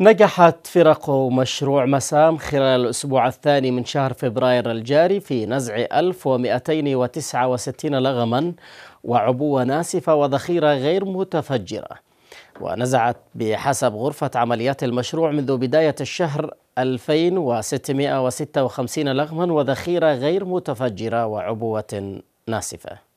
نجحت فرق مشروع مسام خلال الأسبوع الثاني من شهر فبراير الجاري في نزع 1269 لغما وعبوة ناسفة وذخيرة غير متفجرة ونزعت بحسب غرفة عمليات المشروع منذ بداية الشهر 2656 لغما وذخيرة غير متفجرة وعبوة ناسفة